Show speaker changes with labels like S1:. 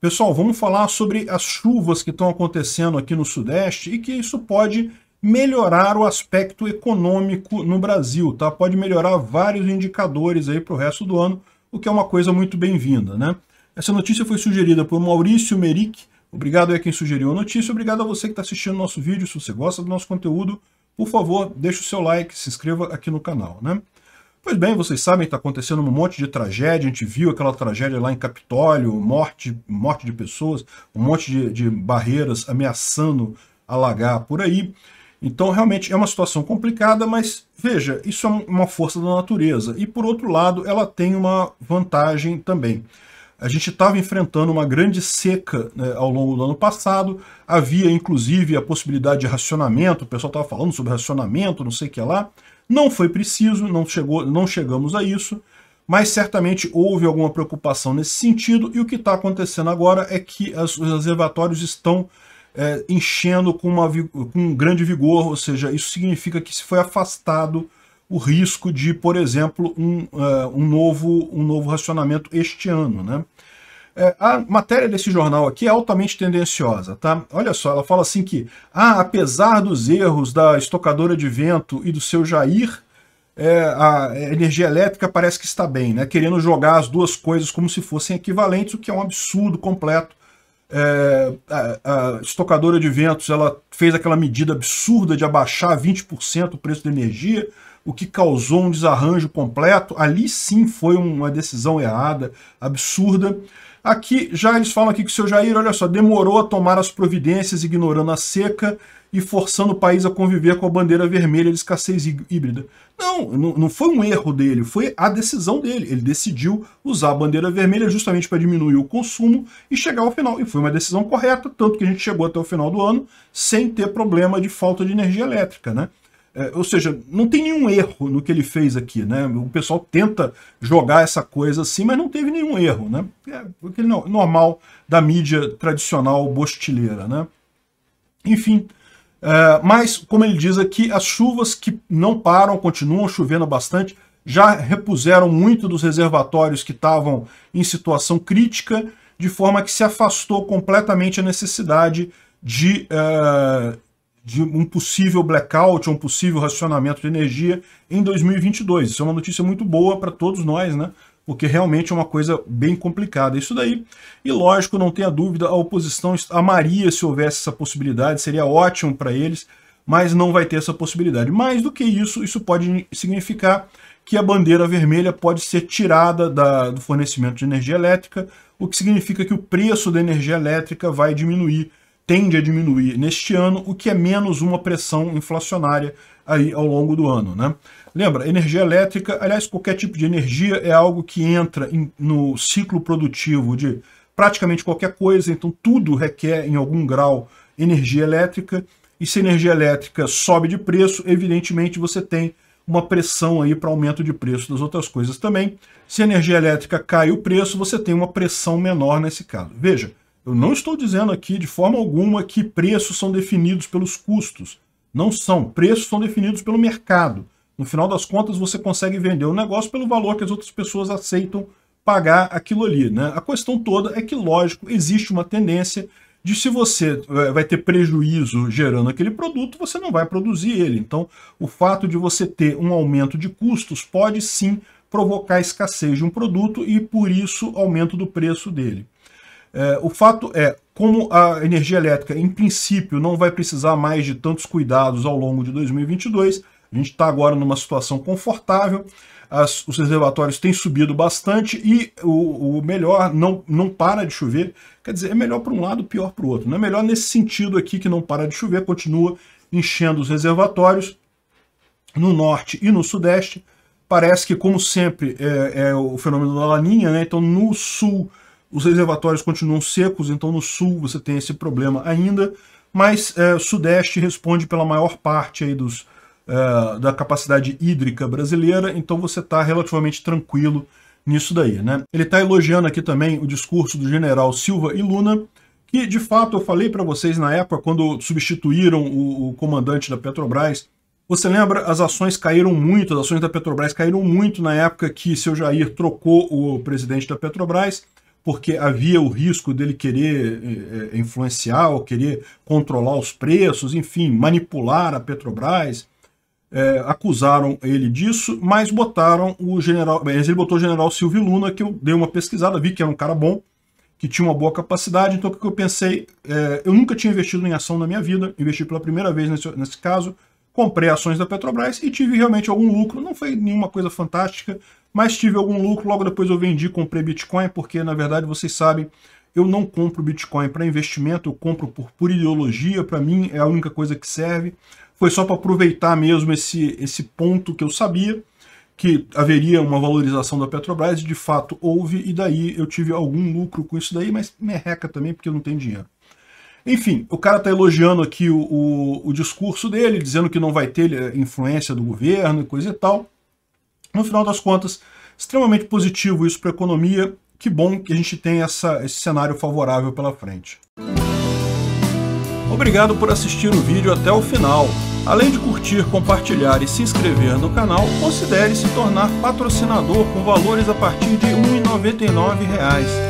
S1: Pessoal, vamos falar sobre as chuvas que estão acontecendo aqui no Sudeste e que isso pode melhorar o aspecto econômico no Brasil, tá? Pode melhorar vários indicadores aí para o resto do ano, o que é uma coisa muito bem-vinda, né? Essa notícia foi sugerida por Maurício Meric. Obrigado a quem sugeriu a notícia, obrigado a você que está assistindo nosso vídeo. Se você gosta do nosso conteúdo, por favor, deixe o seu like, se inscreva aqui no canal, né? Pois bem, vocês sabem, está acontecendo um monte de tragédia, a gente viu aquela tragédia lá em Capitólio, morte, morte de pessoas, um monte de, de barreiras ameaçando alagar por aí. Então, realmente é uma situação complicada, mas veja, isso é uma força da natureza. E, por outro lado, ela tem uma vantagem também. A gente estava enfrentando uma grande seca né, ao longo do ano passado, havia inclusive a possibilidade de racionamento, o pessoal estava falando sobre racionamento, não sei o que lá. Não foi preciso, não, chegou, não chegamos a isso, mas certamente houve alguma preocupação nesse sentido, e o que está acontecendo agora é que as, os reservatórios estão é, enchendo com, uma, com um grande vigor, ou seja, isso significa que se foi afastado o risco de, por exemplo, um, uh, um, novo, um novo racionamento este ano. Né? É, a matéria desse jornal aqui é altamente tendenciosa. Tá? Olha só, ela fala assim que, ah, apesar dos erros da estocadora de vento e do seu Jair, é, a energia elétrica parece que está bem, né? querendo jogar as duas coisas como se fossem equivalentes, o que é um absurdo completo. É, a, a estocadora de ventos ela fez aquela medida absurda de abaixar 20% o preço da energia, o que causou um desarranjo completo. Ali sim foi uma decisão errada, absurda. Aqui já eles falam aqui que o seu Jair, olha só, demorou a tomar as providências, ignorando a seca e forçando o país a conviver com a bandeira vermelha de escassez híbrida. Não, não foi um erro dele, foi a decisão dele. Ele decidiu usar a bandeira vermelha justamente para diminuir o consumo e chegar ao final. E foi uma decisão correta, tanto que a gente chegou até o final do ano sem ter problema de falta de energia elétrica, né? É, ou seja, não tem nenhum erro no que ele fez aqui, né? O pessoal tenta jogar essa coisa assim, mas não teve nenhum erro, né? É aquele normal da mídia tradicional bostileira, né? Enfim, é, mas, como ele diz aqui, as chuvas que não param, continuam chovendo bastante, já repuseram muito dos reservatórios que estavam em situação crítica, de forma que se afastou completamente a necessidade de, uh, de um possível blackout, um possível racionamento de energia em 2022. Isso é uma notícia muito boa para todos nós, né? porque realmente é uma coisa bem complicada isso daí. E lógico, não tenha dúvida, a oposição amaria se houvesse essa possibilidade, seria ótimo para eles, mas não vai ter essa possibilidade. Mais do que isso, isso pode significar que a bandeira vermelha pode ser tirada da, do fornecimento de energia elétrica, o que significa que o preço da energia elétrica vai diminuir tende a diminuir neste ano, o que é menos uma pressão inflacionária aí ao longo do ano. Né? Lembra, energia elétrica, aliás, qualquer tipo de energia é algo que entra em, no ciclo produtivo de praticamente qualquer coisa, então tudo requer, em algum grau, energia elétrica, e se a energia elétrica sobe de preço, evidentemente você tem uma pressão aí para aumento de preço das outras coisas também. Se a energia elétrica cai o preço, você tem uma pressão menor nesse caso. Veja, eu não estou dizendo aqui de forma alguma que preços são definidos pelos custos. Não são. Preços são definidos pelo mercado. No final das contas, você consegue vender o negócio pelo valor que as outras pessoas aceitam pagar aquilo ali. Né? A questão toda é que, lógico, existe uma tendência de se você eh, vai ter prejuízo gerando aquele produto, você não vai produzir ele. Então, o fato de você ter um aumento de custos pode sim provocar escassez de um produto e, por isso, aumento do preço dele. É, o fato é, como a energia elétrica, em princípio, não vai precisar mais de tantos cuidados ao longo de 2022, a gente está agora numa situação confortável, as, os reservatórios têm subido bastante e o, o, melhor, não, não para de chover, quer dizer, é melhor para um lado, pior para o outro. Não é melhor nesse sentido aqui que não para de chover, continua enchendo os reservatórios no norte e no sudeste. Parece que, como sempre, é, é o fenômeno da laninha, né? então no sul os reservatórios continuam secos, então no sul você tem esse problema ainda, mas é, sudeste responde pela maior parte aí dos, é, da capacidade hídrica brasileira, então você está relativamente tranquilo nisso daí. Né? Ele está elogiando aqui também o discurso do general Silva e Luna, que de fato eu falei para vocês na época, quando substituíram o, o comandante da Petrobras, você lembra, as ações caíram muito, as ações da Petrobras caíram muito na época que seu Jair trocou o presidente da Petrobras, porque havia o risco dele querer eh, eh, influenciar ou querer controlar os preços, enfim, manipular a Petrobras. É, acusaram ele disso, mas botaram o general. Ele botou o general Silvio Luna, que eu dei uma pesquisada, vi que era um cara bom, que tinha uma boa capacidade. Então, o que eu pensei? É, eu nunca tinha investido em ação na minha vida, investi pela primeira vez nesse, nesse caso comprei ações da Petrobras e tive realmente algum lucro. Não foi nenhuma coisa fantástica, mas tive algum lucro. Logo depois eu vendi, comprei Bitcoin, porque na verdade vocês sabem, eu não compro Bitcoin para investimento, eu compro por, por ideologia, para mim é a única coisa que serve. Foi só para aproveitar mesmo esse, esse ponto que eu sabia que haveria uma valorização da Petrobras, de fato houve, e daí eu tive algum lucro com isso daí, mas merreca também, porque eu não tenho dinheiro. Enfim, o cara está elogiando aqui o, o, o, discurso dele, dizendo que não vai ter eh, influência do governo e coisa e tal. No final das contas, extremamente positivo isso para a economia. Que bom que a gente tem essa, esse cenário favorável pela frente. Obrigado por assistir o vídeo até o final. Além de curtir, compartilhar e se inscrever no canal, considere se tornar patrocinador com valores a partir de R$ 1,99